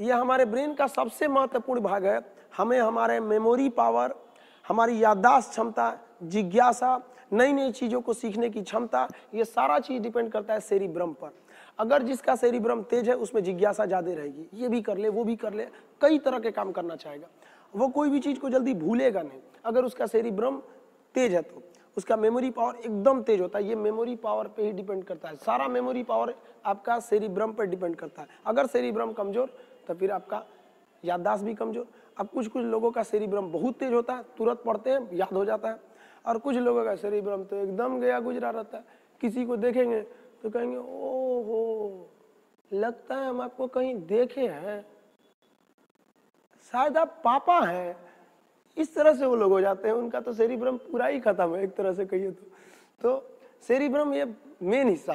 यह हमारे ब्रेन का सबसे महत्वपूर्ण भाग है हमें हमारे मेमोरी पावर हमारी याददाश्त क्षमता जिज्ञासा नई नई चीज़ों को सीखने की क्षमता ये सारा चीज़ डिपेंड करता है ब्रह्म पर अगर जिसका ब्रह्म तेज है उसमें जिज्ञासा ज़्यादा रहेगी ये भी कर ले वो भी कर ले कई तरह के काम करना चाहेगा वो कोई भी चीज़ को जल्दी भूलेगा नहीं अगर उसका शेरी ब्रह्म तेज है तो उसका मेमोरी पावर एकदम तेज होता है ये मेमोरी पावर पे ही डिपेंड करता है सारा मेमोरी पावर आपका ब्रह्म पर डिपेंड करता है अगर ब्रह्म कमज़ोर तो फिर आपका याददाश्त भी कमजोर अब कुछ कुछ लोगों का शरीब्रम बहुत तेज होता है तुरंत पढ़ते हैं याद हो जाता है और कुछ लोगों का शरीब्रम तो एकदम गया गुजरा रहता है किसी को देखेंगे तो कहेंगे ओ हो लगता है हम आपको कहीं देखे हैं शायद आप पापा हैं इस तरह से वो लोग हो जाते हैं उनका तो शरीब्रम पूरा ही खत्म है एक तरह से कहिए तो, तो शरीब्रम ये मेन हिस्सा